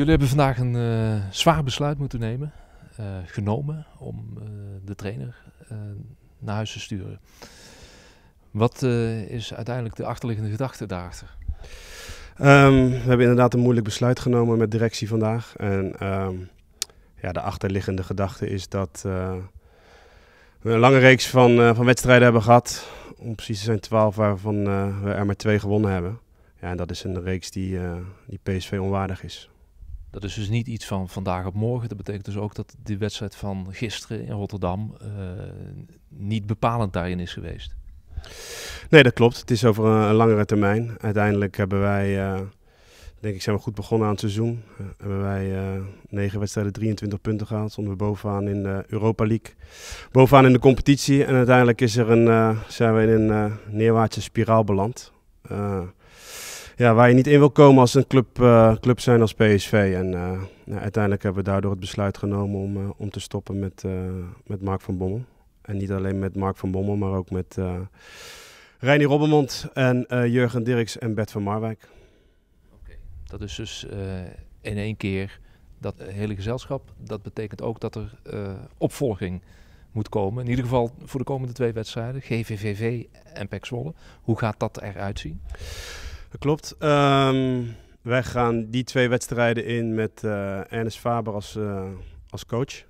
Jullie hebben vandaag een eh, zwaar besluit moeten nemen, eh, genomen, om eh, de trainer naar huis te sturen. Wat is uiteindelijk de achterliggende gedachte daarachter? Ehm, we hebben inderdaad een moeilijk besluit genomen met directie vandaag. En ehm, ja, de achterliggende gedachte is dat we een lange reeks van, van wedstrijden hebben gehad. Om precies te zijn twaalf waarvan we er maar twee gewonnen hebben. Ja, en dat is een reeks die, die PSV onwaardig is. Dat is dus niet iets van vandaag op morgen. Dat betekent dus ook dat die wedstrijd van gisteren in Rotterdam eh, niet bepalend daarin is geweest. Nee, dat klopt. Het is over een langere termijn. Uiteindelijk hebben wij, eh, denk ik, zijn we goed begonnen aan het seizoen. Eh, hebben wij negen wedstrijden 23 punten gehaald. Stonden we bovenaan in de Europa League. Bovenaan in de competitie. En uiteindelijk is er een, zijn we in een neerwaartse spiraal beland ja, waar je niet in wil komen als een club, eh, club zijn als PSV. En eh, uiteindelijk hebben we daardoor het besluit genomen om, eh, om te stoppen met, met Mark van Bommel. En niet alleen met Mark van Bommel, maar ook met uh, Reinier Robbermond en Jurgen Dirks en Bert van Marwijk. Oké, Dat is dus in één keer dat hele gezelschap. Dat betekent ook dat er opvolging moet komen. In ieder geval voor de komende twee wedstrijden, GVVV en PEC Zwolle. Hoe gaat dat eruit zien? Dat klopt. Ehm, wij gaan die twee wedstrijden in met eh, Ernest Faber als, eh, als coach.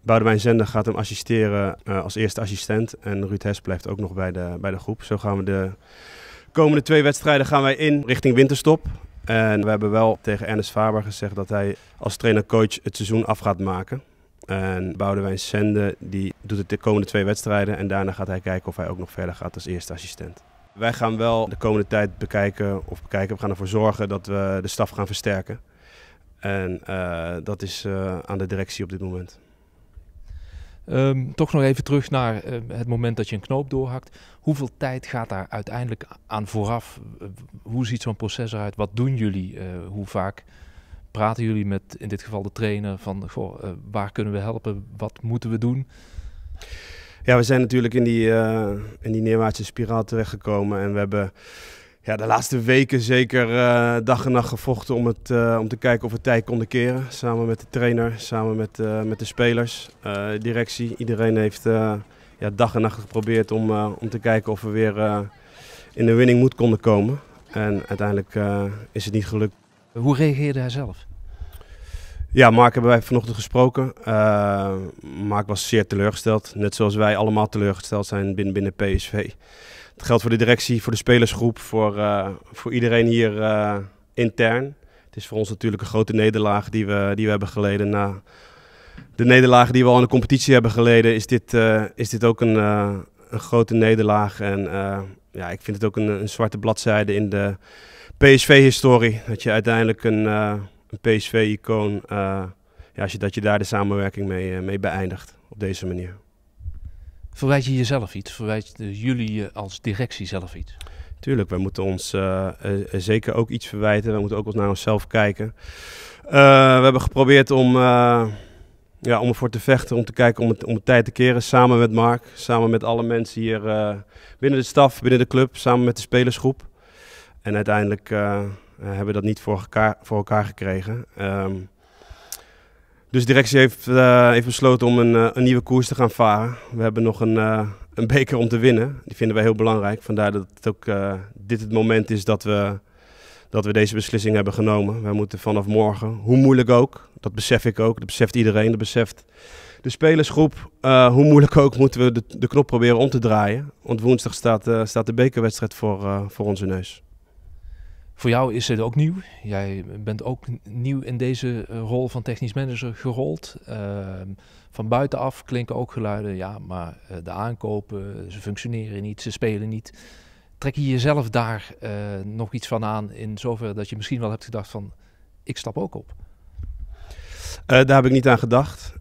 Boudewijn Zender gaat hem assisteren eh, als eerste assistent. En Ruud Hes blijft ook nog bij de, bij de groep. Zo gaan we de komende twee wedstrijden gaan wij in richting winterstop. En we hebben wel tegen Ernest Faber gezegd dat hij als trainer-coach het seizoen af gaat maken. En Boudewijn Zende die doet het de komende twee wedstrijden. En daarna gaat hij kijken of hij ook nog verder gaat als eerste assistent. Wij gaan wel de komende tijd bekijken, of bekijken, we gaan ervoor zorgen dat we de staf gaan versterken. En eh, dat is eh, aan de directie op dit moment. Ehm, toch nog even terug naar eh, het moment dat je een knoop doorhakt. Hoeveel tijd gaat daar uiteindelijk aan vooraf? hoe ziet zo'n proces eruit? Wat doen jullie? hoe vaak praten jullie met in dit geval de trainer van waar kunnen we helpen? Wat moeten we doen? Ja, we zijn natuurlijk in die, eh, in die neerwaartse spiraal terechtgekomen. En we hebben ja, de laatste weken zeker eh, dag en nacht gevochten om, het, eh, om te kijken of we tijd konden keren. Samen met de trainer, samen met, met de spelers, directie. Iedereen heeft ja, dag en nacht geprobeerd om, om te kijken of we weer in de winning moed konden komen. En uiteindelijk is het niet gelukt. Hoe reageerde hij zelf? Ja, Mark hebben wij vanochtend gesproken. Uh, Mark was zeer teleurgesteld. Net zoals wij allemaal teleurgesteld zijn binnen, binnen PSV. Het geldt voor de directie, voor de spelersgroep, voor, eh, voor iedereen hier eh, intern. Het is voor ons natuurlijk een grote nederlaag die we, die we hebben geleden. Na de nederlagen die we al in de competitie hebben geleden, is dit, is dit ook een, een grote nederlaag. En ja, ik vind het ook een, een zwarte bladzijde in de PSV-historie. Dat je uiteindelijk een een PSV-icoon, eh, ja, als je, dat je daar de samenwerking mee, eh, mee beëindigt op deze manier. Verwijt je jezelf iets? Verwijt jullie als directie zelf iets? Tuurlijk, wij moeten ons eh, zeker ook iets verwijten. We moeten ook eens naar onszelf kijken. we hebben geprobeerd om, ja, om ervoor te vechten, om te kijken om het, om het tijd te keren. Samen met Mark, samen met alle mensen hier binnen de staf, binnen de club, samen met de spelersgroep. En uiteindelijk eh, hebben dat niet voor elkaar, voor elkaar gekregen. Ehm, dus de directie heeft, eh, heeft besloten om een, eh, een, nieuwe koers te gaan varen. We hebben nog een, een beker om te winnen. Die vinden wij heel belangrijk. Vandaar dat het ook, dit het moment is dat we, dat we deze beslissing hebben genomen. Wij moeten vanaf morgen, hoe moeilijk ook, dat besef ik ook, dat beseft iedereen, dat beseft de spelersgroep. hoe moeilijk ook, moeten we de, de knop proberen om te draaien. Want woensdag staat, staat de bekerwedstrijd voor, voor onze neus. Voor jou is het ook nieuw. Jij bent ook nieuw in deze eh, rol van technisch manager gerold. Ehm, van buitenaf klinken ook geluiden, ja, maar eh, de aankopen, ze functioneren niet, ze spelen niet. Trek je jezelf daar eh, nog iets van aan in zover dat je misschien wel hebt gedacht van, ik stap ook op? daar heb ik niet aan gedacht.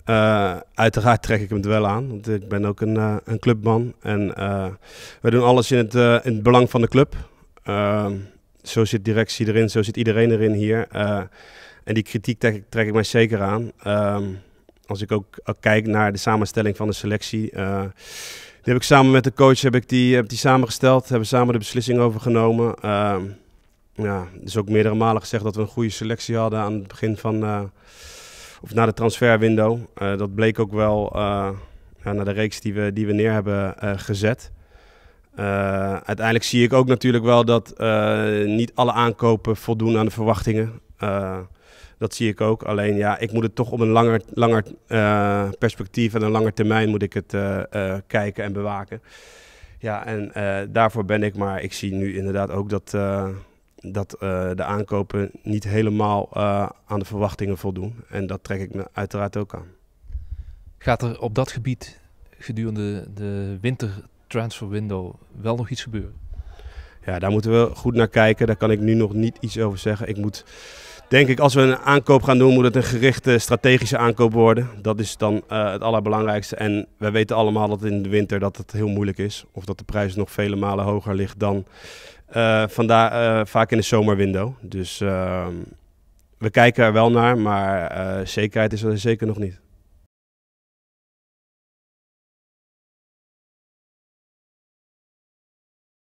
uiteraard trek ik hem er wel aan, want ik ben ook een, een clubman. En wij doen alles in het, in het belang van de club. Ehm, zo zit directie erin, zo zit iedereen erin hier. Eh, en die kritiek trek, ik mij zeker aan. Ehm, als ik ook, kijk naar de samenstelling van de selectie. Eh, die heb ik samen met de coach heb ik die, heb die samengesteld. Hebben samen de beslissing over genomen. Ehm, ja, dus ook meerdere malen gezegd dat we een goede selectie hadden aan het begin van. Eh, of na de transferwindow. dat bleek ook wel ja, naar de reeks die we, die we neer hebben gezet. Eh, uiteindelijk zie ik ook natuurlijk wel dat eh, niet alle aankopen voldoen aan de verwachtingen. Eh, dat zie ik ook. Alleen ja, ik moet het toch op een langer, langer perspectief en een langer termijn moet ik het kijken en bewaken. Ja, en daarvoor ben ik. Maar ik zie nu inderdaad ook dat, dat de aankopen niet helemaal aan de verwachtingen voldoen. En dat trek ik me uiteraard ook aan. Gaat er op dat gebied gedurende de winter transfer window wel nog iets gebeuren? Ja, daar moeten we goed naar kijken. Daar kan ik nu nog niet iets over zeggen. Ik moet, denk ik, als we een aankoop gaan doen, moet het een gerichte strategische aankoop worden. Dat is dan eh, het allerbelangrijkste. En we weten allemaal dat in de winter dat het heel moeilijk is. Of dat de prijs nog vele malen hoger ligt dan uh, vandaar, eh, vaak in de zomerwindow. Dus ehm, we kijken er wel naar, maar zekerheid is er zeker nog niet.